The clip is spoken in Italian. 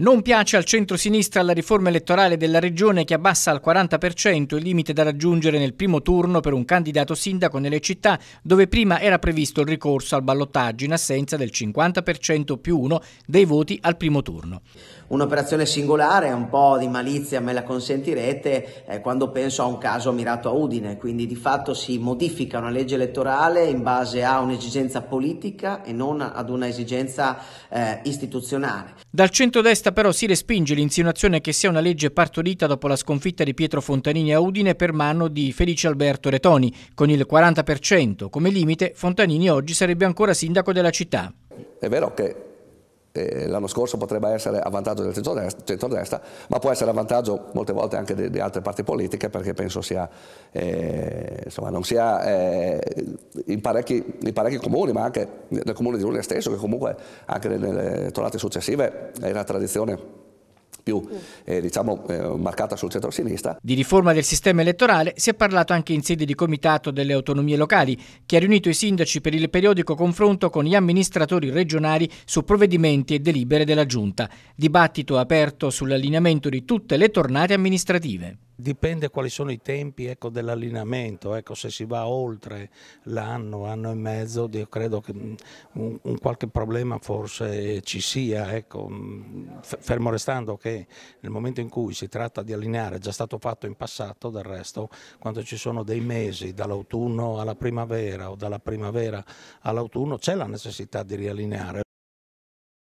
Non piace al centro-sinistra la riforma elettorale della regione che abbassa al 40% il limite da raggiungere nel primo turno per un candidato sindaco nelle città dove prima era previsto il ricorso al ballottaggio in assenza del 50% più uno dei voti al primo turno. Un'operazione singolare, un po' di malizia me la consentirete, eh, quando penso a un caso mirato a Udine, quindi di fatto si modifica una legge elettorale in base a un'esigenza politica e non ad una esigenza eh, istituzionale. Dal centrodestra però si respinge l'insinuazione che sia una legge partorita dopo la sconfitta di Pietro Fontanini a Udine per mano di Felice Alberto Retoni. Con il 40% come limite, Fontanini oggi sarebbe ancora sindaco della città. È vero che eh, l'anno scorso potrebbe essere a vantaggio del centrodestra, centrodestra, ma può essere a vantaggio molte volte anche di, di altre parti politiche perché penso sia, eh, insomma, non sia eh, in, parecchi, in, parecchi, comuni, ma anche nel comune di Unia stesso, che comunque anche nelle tornate successive era tradizione più eh, diciamo, eh, marcata sul centro-sinistra. Di riforma del sistema elettorale si è parlato anche in sede di Comitato delle Autonomie Locali, che ha riunito i sindaci per il periodico confronto con gli amministratori regionali su provvedimenti e delibere della Giunta. Dibattito aperto sull'allineamento di tutte le tornate amministrative. Dipende quali sono i tempi ecco, dell'allineamento, ecco, se si va oltre l'anno, anno e mezzo, io credo che mm, un, un qualche problema forse ci sia, ecco, mm, fermo restando che nel momento in cui si tratta di allineare, è già stato fatto in passato del resto, quando ci sono dei mesi dall'autunno alla primavera o dalla primavera all'autunno c'è la necessità di riallineare.